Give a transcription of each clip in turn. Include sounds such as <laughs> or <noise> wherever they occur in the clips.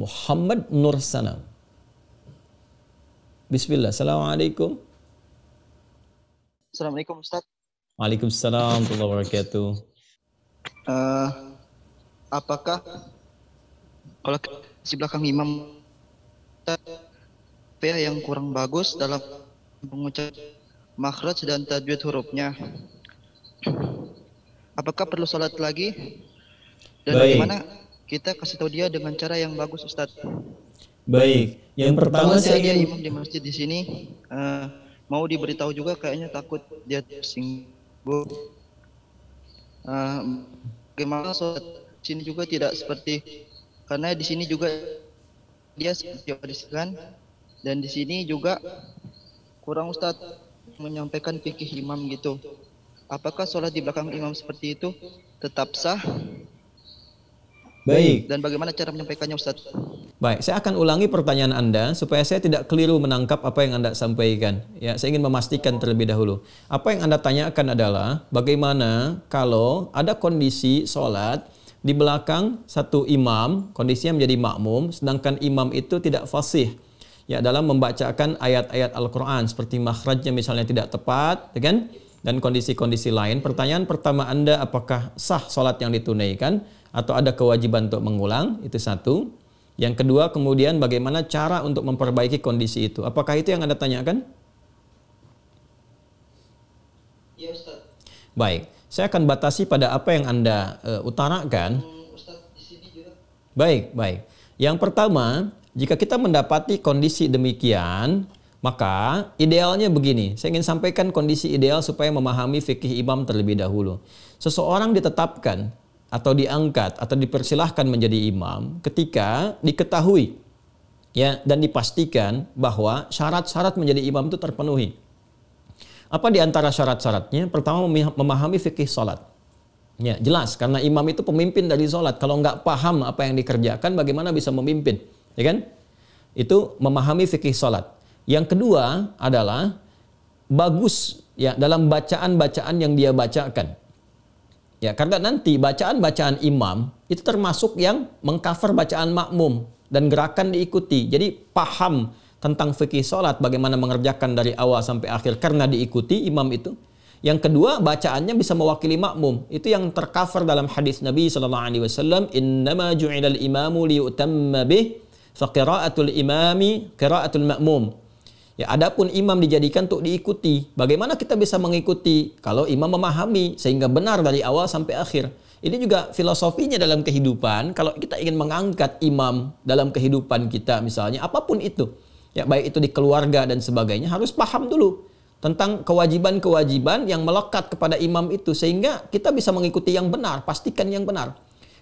Muhammad Nur Sanam. Bismillah. Assalamualaikum. Assalamualaikum Ustaz. Waalaikumsalam warahmatullahi wabarakatuh. Uh, apakah kalau di belakang imam PA ya yang kurang bagus dalam mengucap makhraj dan tajwid hurufnya? Apakah perlu salat lagi? Dan Baik. bagaimana kita kasih tahu dia dengan cara yang bagus Ustadz. Baik, yang pertama saya dia imam di masjid di sini uh, mau diberitahu juga kayaknya takut dia tersinggung. Uh, eh, gimana soal sini juga tidak seperti karena di sini juga dia seperti disebutkan dan di sini juga kurang Ustad menyampaikan fikih imam gitu. Apakah sholat di belakang imam seperti itu tetap sah Baik. Dan bagaimana cara menyampaikannya Ustaz? Baik, saya akan ulangi pertanyaan Anda supaya saya tidak keliru menangkap apa yang Anda sampaikan. Ya, saya ingin memastikan terlebih dahulu. Apa yang Anda tanyakan adalah bagaimana kalau ada kondisi sholat di belakang satu imam, kondisinya menjadi makmum, sedangkan imam itu tidak fasih ya dalam membacakan ayat-ayat Al-Qur'an seperti makhrajnya misalnya tidak tepat, dan kondisi-kondisi lain. Pertanyaan pertama Anda apakah sah sholat yang ditunaikan atau ada kewajiban untuk mengulang? Itu satu. Yang kedua kemudian bagaimana cara untuk memperbaiki kondisi itu? Apakah itu yang Anda tanyakan? Ya Ustaz. Baik, saya akan batasi pada apa yang Anda uh, utarakan. Hmm, di sini juga. Baik, baik. Yang pertama, jika kita mendapati kondisi demikian, maka idealnya begini, saya ingin sampaikan kondisi ideal supaya memahami fikih imam terlebih dahulu. Seseorang ditetapkan atau diangkat atau dipersilahkan menjadi imam ketika diketahui ya dan dipastikan bahwa syarat-syarat menjadi imam itu terpenuhi. Apa di antara syarat-syaratnya? Pertama memahami fikih salat. Ya, jelas karena imam itu pemimpin dari salat. Kalau nggak paham apa yang dikerjakan, bagaimana bisa memimpin? Ya kan? Itu memahami fikih salat. Yang kedua adalah bagus ya dalam bacaan-bacaan yang dia bacakan. Ya, karena nanti bacaan-bacaan imam itu termasuk yang mengcover bacaan makmum dan gerakan diikuti. Jadi paham tentang fikih salat bagaimana mengerjakan dari awal sampai akhir karena diikuti imam itu. Yang kedua, bacaannya bisa mewakili makmum. Itu yang tercover dalam hadis Nabi sallallahu alaihi wasallam, "Innama ju'ilal imamu liyutamma bih." Fa imami qira'atul ma'mum. Ya, adapun imam dijadikan untuk diikuti. Bagaimana kita bisa mengikuti kalau imam memahami sehingga benar dari awal sampai akhir? Ini juga filosofinya dalam kehidupan. Kalau kita ingin mengangkat imam dalam kehidupan kita misalnya apapun itu, ya baik itu di keluarga dan sebagainya harus paham dulu tentang kewajiban-kewajiban yang melekat kepada imam itu sehingga kita bisa mengikuti yang benar, pastikan yang benar.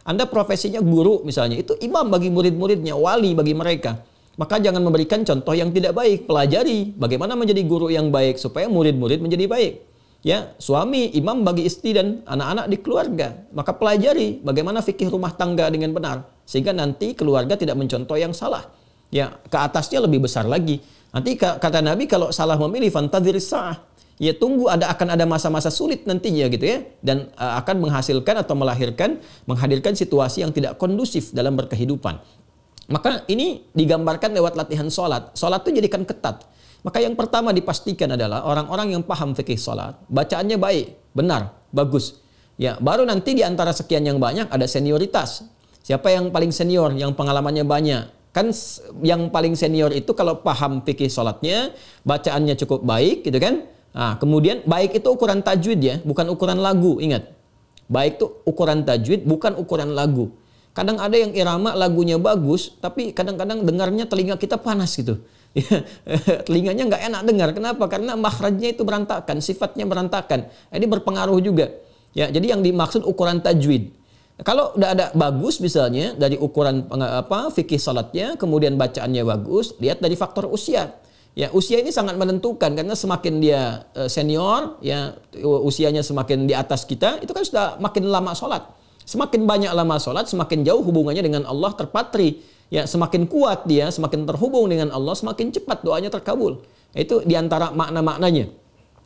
Anda profesinya guru misalnya, itu imam bagi murid-muridnya, wali bagi mereka. Maka jangan memberikan contoh yang tidak baik. Pelajari bagaimana menjadi guru yang baik supaya murid-murid menjadi baik. Ya, suami imam bagi istri dan anak-anak di keluarga. Maka pelajari bagaimana fikih rumah tangga dengan benar sehingga nanti keluarga tidak mencontoh yang salah. Ya, ke atasnya lebih besar lagi. Nanti kata Nabi kalau salah memilih fantadhiris sa'ah, ya tunggu ada akan ada masa-masa sulit nantinya gitu ya dan eh, akan menghasilkan atau melahirkan menghadirkan situasi yang tidak kondusif dalam berkehidupan. Maka ini digambarkan lewat latihan sholat. Sholat itu jadikan ketat. Maka yang pertama dipastikan adalah orang-orang yang paham fikih sholat, bacaannya baik, benar, bagus. Ya, baru nanti di antara sekian yang banyak ada senioritas. Siapa yang paling senior, yang pengalamannya banyak, kan yang paling senior itu kalau paham fikih sholatnya bacaannya cukup baik gitu kan nah, kemudian baik itu ukuran tajwid ya bukan ukuran lagu ingat baik itu ukuran tajwid bukan ukuran lagu Kadang ada yang irama lagunya bagus, tapi kadang-kadang dengarnya telinga kita panas gitu. <laughs> Ya, telinganya nggak enak dengar. Kenapa? Karena mahrajnya itu berantakan, sifatnya berantakan. Nah, ini berpengaruh juga. Ya, jadi yang dimaksud ukuran tajwid. Kalau udah ada bagus misalnya dari ukuran apa fikih salatnya, kemudian bacaannya bagus, lihat dari faktor usia. Ya, usia ini sangat menentukan karena semakin dia eh, senior, ya usianya semakin di atas kita, itu kan sudah makin lama sholat. Semakin banyak lama sholat, semakin jauh hubungannya dengan Allah terpatri. Ya, semakin kuat dia, semakin terhubung dengan Allah, semakin cepat doanya terkabul. Itu diantara makna-maknanya.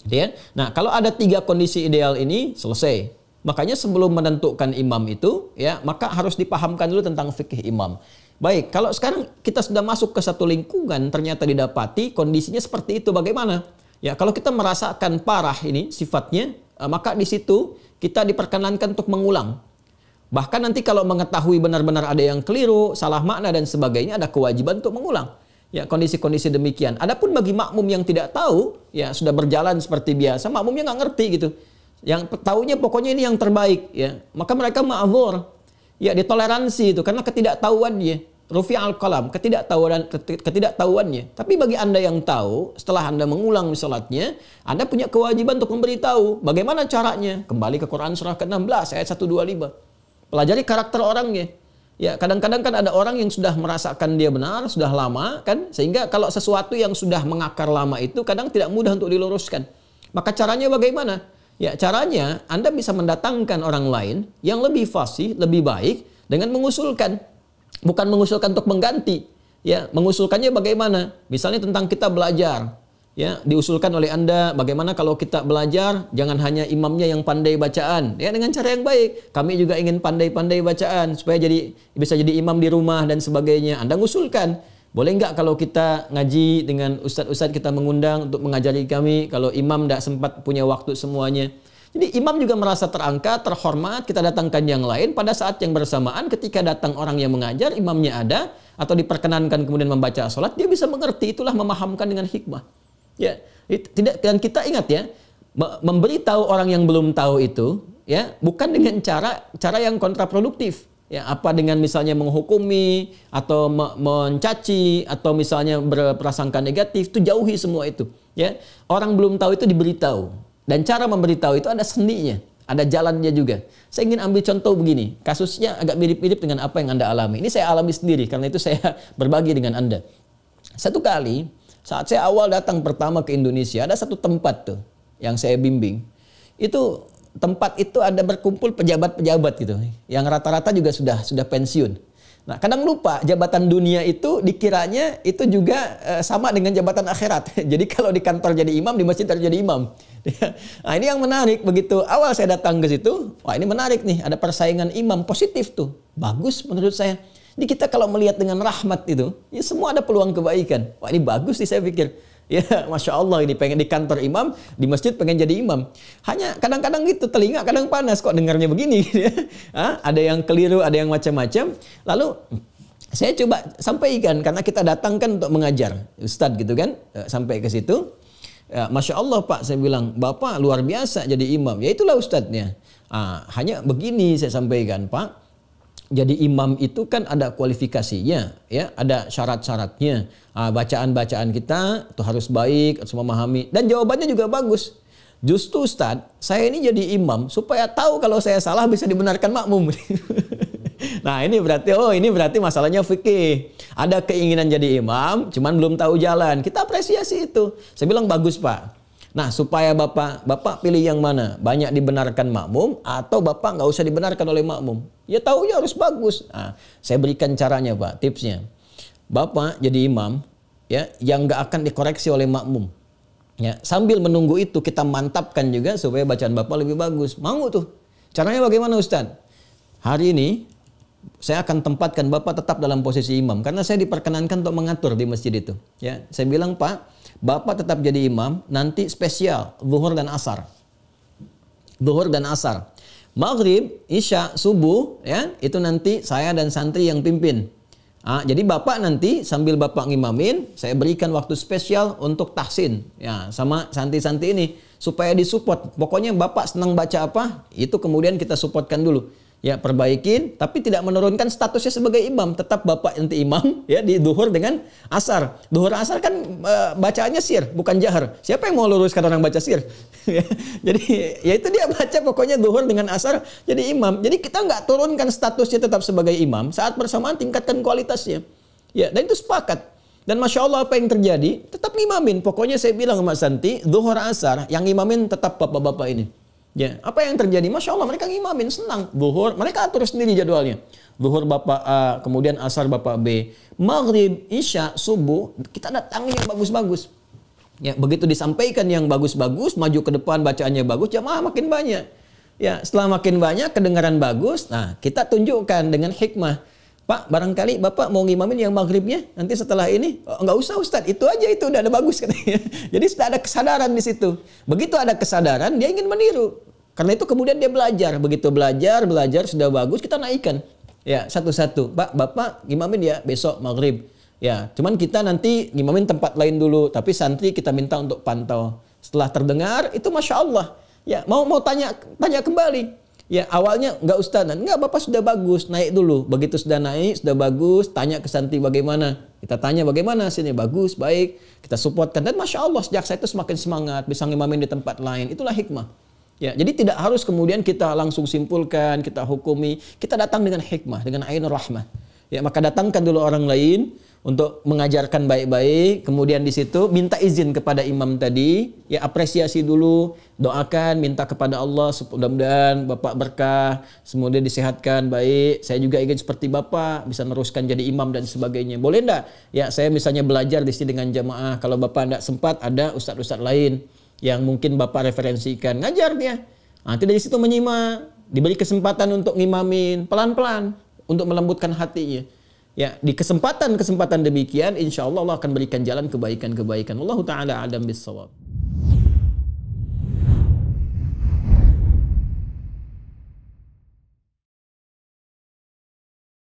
Gitu ya. Nah, kalau ada tiga kondisi ideal ini, selesai. Makanya sebelum menentukan imam itu, ya, maka harus dipahamkan dulu tentang fikih imam. Baik, kalau sekarang kita sudah masuk ke satu lingkungan, ternyata didapati kondisinya seperti itu, bagaimana? Ya, kalau kita merasakan parah ini sifatnya, eh, maka di situ kita diperkenankan untuk mengulang. Bahkan nanti kalau mengetahui benar-benar ada yang keliru, salah makna dan sebagainya, ada kewajiban untuk mengulang. Ya, kondisi-kondisi demikian. Adapun bagi makmum yang tidak tahu, ya sudah berjalan seperti biasa, makmumnya nggak ngerti gitu. Yang taunya pokoknya ini yang terbaik, ya. Maka mereka ma'zur. Ya, ditoleransi itu karena ketidaktahuannya. Rufi al-qalam, ketidaktahuan ketidaktahuannya. Tapi bagi Anda yang tahu, setelah Anda mengulang salatnya, Anda punya kewajiban untuk memberitahu bagaimana caranya. Kembali ke Quran surah ke-16 ayat 125. Pelajari karakter orangnya. Ya, kadang-kadang kan ada orang yang sudah merasakan dia benar, sudah lama kan, sehingga kalau sesuatu yang sudah mengakar lama itu kadang tidak mudah untuk diluruskan. Maka caranya bagaimana? Ya, caranya Anda bisa mendatangkan orang lain yang lebih fasih, lebih baik dengan mengusulkan. Bukan mengusulkan untuk mengganti. Ya, mengusulkannya bagaimana? Misalnya tentang kita belajar, ya diusulkan oleh Anda bagaimana kalau kita belajar jangan hanya imamnya yang pandai bacaan ya dengan cara yang baik kami juga ingin pandai-pandai bacaan supaya jadi bisa jadi imam di rumah dan sebagainya Anda usulkan boleh nggak kalau kita ngaji dengan ustadz-ustadz kita mengundang untuk mengajari kami kalau imam tidak sempat punya waktu semuanya jadi imam juga merasa terangkat, terhormat, kita datangkan yang lain pada saat yang bersamaan ketika datang orang yang mengajar, imamnya ada, atau diperkenankan kemudian membaca sholat, dia bisa mengerti, itulah memahamkan dengan hikmah. Ya, tidak dan kita ingat ya, memberitahu orang yang belum tahu itu ya, bukan dengan cara cara yang kontraproduktif. Ya, apa dengan misalnya menghukumi atau me mencaci atau misalnya berprasangka negatif itu jauhi semua itu ya orang belum tahu itu diberitahu dan cara memberitahu itu ada seninya ada jalannya juga. Saya ingin ambil contoh begini, kasusnya agak mirip-mirip dengan apa yang Anda alami. Ini saya alami sendiri, karena itu saya <laughs> berbagi dengan Anda. Satu kali, saat saya awal datang pertama ke Indonesia, ada satu tempat tuh yang saya bimbing. Itu tempat itu ada berkumpul pejabat-pejabat gitu, yang rata-rata juga sudah sudah pensiun. Nah, kadang lupa jabatan dunia itu dikiranya itu juga eh, sama dengan jabatan akhirat. <laughs> Jadi kalau di kantor jadi imam, di masjid terjadi imam. <laughs> nah, ini yang menarik begitu. Awal saya datang ke situ, wah ini menarik nih, ada persaingan imam positif tuh. Bagus menurut saya. Jadi kita kalau melihat dengan rahmat itu, ya semua ada peluang kebaikan. Wah ini bagus sih saya pikir. Ya, <laughs> masya Allah ini pengen di kantor imam, di masjid pengen jadi imam. Hanya kadang-kadang gitu telinga kadang panas kok dengarnya begini. <laughs> Ya. Ah, ada yang keliru, ada yang macam-macam. Lalu saya coba sampaikan karena kita datangkan untuk mengajar, Ustadz gitu kan, eh, sampai ke situ. Ya, Masya Allah Pak, saya bilang, Bapak luar biasa jadi imam. Ya itulah Ustadznya. Ah, hanya begini saya sampaikan Pak, jadi imam itu kan ada kualifikasinya, ya, ada syarat-syaratnya. Ah, bacaan-bacaan kita tuh harus baik, harus memahami dan jawabannya juga bagus. Justru Ustaz, saya ini jadi imam supaya tahu kalau saya salah bisa dibenarkan makmum. <laughs> nah, ini berarti oh ini berarti masalahnya fikih. Ada keinginan jadi imam, cuman belum tahu jalan. Kita apresiasi itu. Saya bilang bagus, Pak. Nah, supaya Bapak, Bapak pilih yang mana? Banyak dibenarkan makmum atau Bapak nggak usah dibenarkan oleh makmum? Ya tahu ya harus bagus. Nah, saya berikan caranya Pak, tipsnya. Bapak jadi imam, ya yang nggak akan dikoreksi oleh makmum. Ya, sambil menunggu itu kita mantapkan juga supaya bacaan Bapak lebih bagus. Mau tuh. Caranya bagaimana Ustaz? Hari ini saya akan tempatkan Bapak tetap dalam posisi imam karena saya diperkenankan untuk mengatur di masjid itu. Ya, saya bilang Pak, Bapak tetap jadi imam, nanti spesial zuhur dan asar. Zuhur dan asar. Maghrib, Isya, subuh ya, itu nanti saya dan santri yang pimpin. Nah, jadi bapak nanti sambil bapak ngimamin, saya berikan waktu spesial untuk tahsin ya sama santri-santri ini supaya disupport. Pokoknya bapak senang baca apa, itu kemudian kita supportkan dulu ya perbaikin tapi tidak menurunkan statusnya sebagai imam tetap bapak nanti imam <laughs> ya di duhur dengan asar duhur asar kan e, bacaannya sir bukan jahar siapa yang mau luruskan orang baca sir <laughs> jadi ya itu dia baca pokoknya duhur dengan asar jadi imam jadi kita nggak turunkan statusnya tetap sebagai imam saat bersamaan tingkatkan kualitasnya ya dan itu sepakat dan Masya Allah apa yang terjadi? Tetap imamin. Pokoknya saya bilang sama Santi, duhur asar yang imamin tetap bapak-bapak ini. Ya, apa yang terjadi? Masya Allah mereka ngimamin senang. Zuhur mereka atur sendiri jadwalnya. Zuhur bapak A, kemudian asar bapak B, maghrib, isya, subuh kita datang yang bagus-bagus. Ya, begitu disampaikan yang bagus-bagus, maju ke depan bacaannya bagus, jamaah makin banyak. Ya, setelah makin banyak kedengaran bagus, nah kita tunjukkan dengan hikmah. Pak, barangkali Bapak mau ngimamin yang maghribnya nanti setelah ini oh, nggak usah Ustadz, itu aja itu udah ada bagus <laughs> katanya. Jadi sudah ada kesadaran di situ. Begitu ada kesadaran, dia ingin meniru. Karena itu kemudian dia belajar. Begitu belajar, belajar sudah bagus, kita naikkan. Ya, satu-satu. Pak, Bapak ngimamin ya besok maghrib. Ya, cuman kita nanti ngimamin tempat lain dulu, tapi santri kita minta untuk pantau. Setelah terdengar, itu masya Allah. Ya, mau mau tanya tanya kembali Ya awalnya nggak ustaz, nggak bapak sudah bagus, naik dulu. Begitu sudah naik, sudah bagus, tanya ke Santi bagaimana. Kita tanya bagaimana sini bagus, baik. Kita supportkan dan masya Allah sejak saya itu semakin semangat bisa ngimamin di tempat lain. Itulah hikmah. Ya, jadi tidak harus kemudian kita langsung simpulkan, kita hukumi. Kita datang dengan hikmah, dengan ainur rahmah. Ya, maka datangkan dulu orang lain, untuk mengajarkan baik-baik, kemudian di situ minta izin kepada imam tadi, ya apresiasi dulu, doakan, minta kepada Allah mudah-mudahan Bapak berkah, semoga disehatkan baik, saya juga ingin seperti Bapak, bisa meneruskan jadi imam dan sebagainya. Boleh enggak? Ya, saya misalnya belajar di sini dengan jamaah, kalau Bapak enggak sempat ada ustad-ustad lain yang mungkin Bapak referensikan, ngajar dia. Nanti dari situ menyimak, diberi kesempatan untuk ngimamin, pelan-pelan untuk melembutkan hatinya. Ya, di kesempatan-kesempatan demikian insya Allah Allah akan berikan jalan kebaikan-kebaikan. Allah taala alam bisawab.